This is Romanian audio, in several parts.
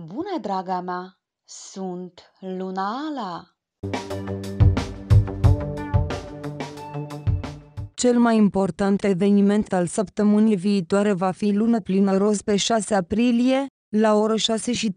Bună, draga mea! Sunt Luna Ala! Cel mai important eveniment al săptămânii viitoare va fi lună plină roz pe 6 aprilie, la ora 6 și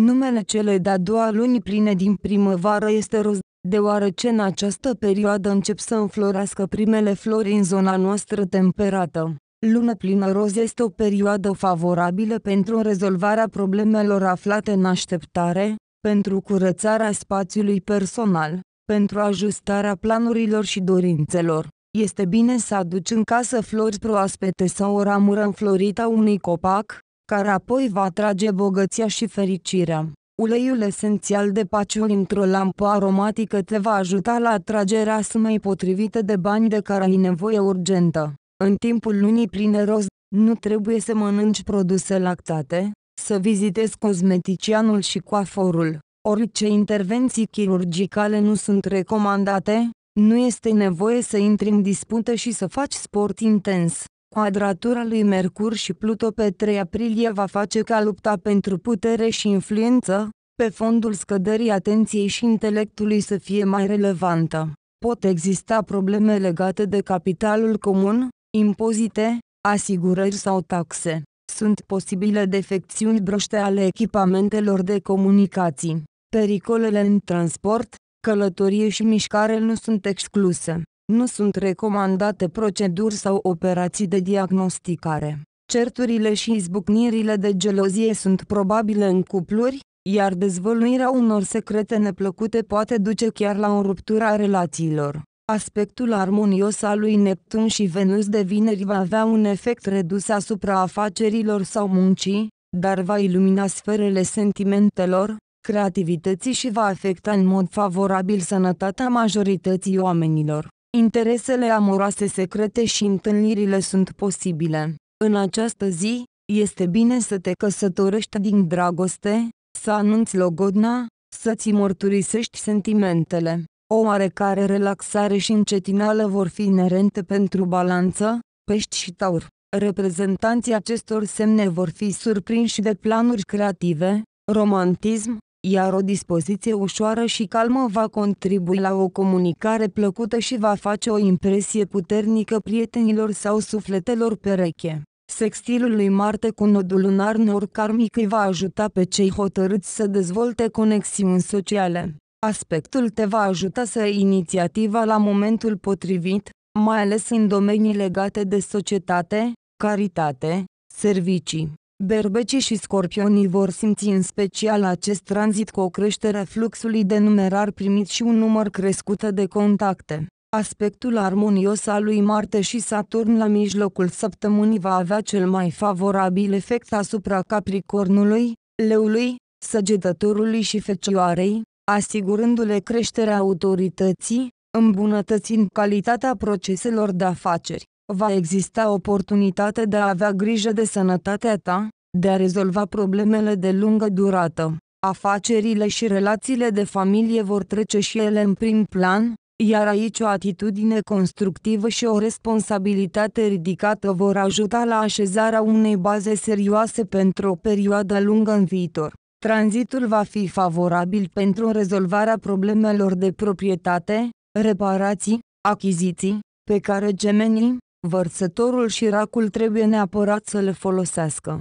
Numele celei de-a doua luni pline din primăvară este roz, deoarece în această perioadă încep să înflorească primele flori în zona noastră temperată. Luna plină roz este o perioadă favorabilă pentru rezolvarea problemelor aflate în așteptare, pentru curățarea spațiului personal, pentru ajustarea planurilor și dorințelor. Este bine să aduci în casă flori proaspete sau o ramură înflorită a unui copac, care apoi va atrage bogăția și fericirea. Uleiul esențial de paciu într-o lampă aromatică te va ajuta la atragerea sumei potrivite de bani de care ai nevoie urgentă. În timpul lunii pline roz, nu trebuie să mănânci produse lactate, să vizitezi cosmeticianul și coaforul. Orice intervenții chirurgicale nu sunt recomandate, nu este nevoie să intri în dispută și să faci sport intens. Quadratura lui Mercur și Pluto pe 3 aprilie va face ca lupta pentru putere și influență, pe fondul scăderii atenției și intelectului să fie mai relevantă. Pot exista probleme legate de capitalul comun, impozite, asigurări sau taxe. Sunt posibile defecțiuni broște ale echipamentelor de comunicații. Pericolele în transport, călătorie și mișcare nu sunt excluse. Nu sunt recomandate proceduri sau operații de diagnosticare. Certurile și izbucnirile de gelozie sunt probabile în cupluri, iar dezvăluirea unor secrete neplăcute poate duce chiar la o ruptură a relațiilor. Aspectul armonios al lui Neptun și Venus de vineri va avea un efect redus asupra afacerilor sau muncii, dar va ilumina sferele sentimentelor, creativității și va afecta în mod favorabil sănătatea majorității oamenilor. Interesele amoroase secrete și întâlnirile sunt posibile. În această zi, este bine să te căsătorești din dragoste, să anunți logodna, să-ți mărturisești sentimentele. O oarecare relaxare și încetinală vor fi inerente pentru balanță, pești și taur. Reprezentanții acestor semne vor fi surprinși de planuri creative, romantism, iar o dispoziție ușoară și calmă va contribui la o comunicare plăcută și va face o impresie puternică prietenilor sau sufletelor pereche. Sextilul lui Marte cu nodul lunar nor karmic îi va ajuta pe cei hotărâți să dezvolte conexiuni sociale. Aspectul te va ajuta să ai inițiativa la momentul potrivit, mai ales în domenii legate de societate, caritate, servicii. Berbecii și scorpionii vor simți în special acest tranzit cu o creștere a fluxului de numerar primit și un număr crescut de contacte. Aspectul armonios al lui Marte și Saturn la mijlocul săptămânii va avea cel mai favorabil efect asupra Capricornului, Leului, Săgetătorului și Fecioarei, asigurându-le creșterea autorității, îmbunătățind calitatea proceselor de afaceri. Va exista oportunitate de a avea grijă de sănătatea ta, de a rezolva problemele de lungă durată. Afacerile și relațiile de familie vor trece și ele în prim plan, iar aici o atitudine constructivă și o responsabilitate ridicată vor ajuta la așezarea unei baze serioase pentru o perioadă lungă în viitor. Tranzitul va fi favorabil pentru rezolvarea problemelor de proprietate, reparații, achiziții, pe care gemenii, vărsătorul și racul trebuie neapărat să le folosească.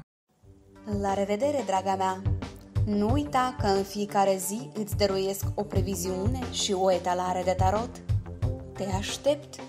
La revedere, draga mea! Nu uita că în fiecare zi îți dăruiesc o previziune și o etalare de tarot. Te aștept!